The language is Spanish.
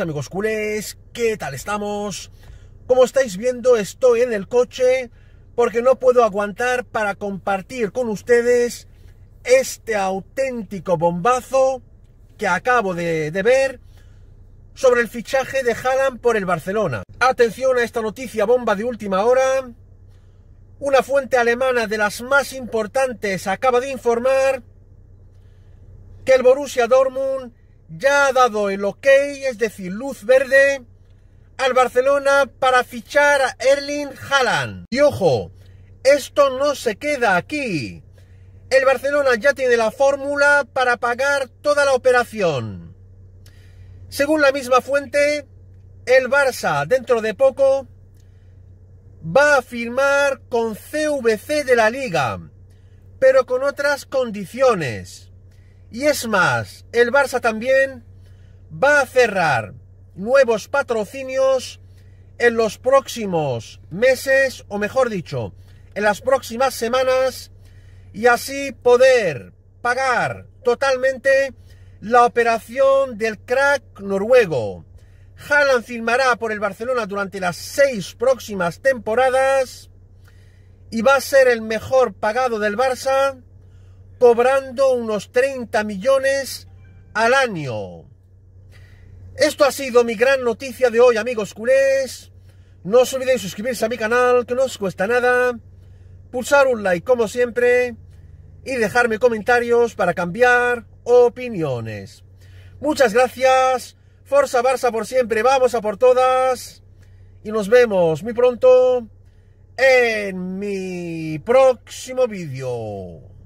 amigos culés, ¿qué tal estamos? Como estáis viendo estoy en el coche porque no puedo aguantar para compartir con ustedes este auténtico bombazo que acabo de, ver sobre el fichaje de Haaland por el Barcelona. Atención a esta noticia bomba de última hora. Una fuente alemana de las más importantes acaba de informar que el Borussia Dortmund ya ha dado el ok, es decir, luz verde al Barcelona para fichar a Erling Haaland. Y ojo, esto no se queda aquí. El Barcelona ya tiene la fórmula para pagar toda la operación. Según la misma fuente, el Barça dentro de poco va a firmar con CVC de la liga, pero con otras condiciones. Y es más, el Barça también va a cerrar nuevos patrocinios en los próximos meses, o mejor dicho, en las próximas semanas, y así poder pagar totalmente la operación del crack noruego. Haaland filmará por el Barcelona durante las seis próximas temporadas y va a ser el mejor pagado del Barça cobrando unos 30 millones al año. Esto ha sido mi gran noticia de hoy, amigos culés. No os olvidéis suscribirse a mi canal, que no os cuesta nada. Pulsar un like, como siempre. Y dejarme comentarios para cambiar opiniones. Muchas gracias. Forza Barça por siempre. Vamos a por todas. Y nos vemos muy pronto en mi próximo vídeo.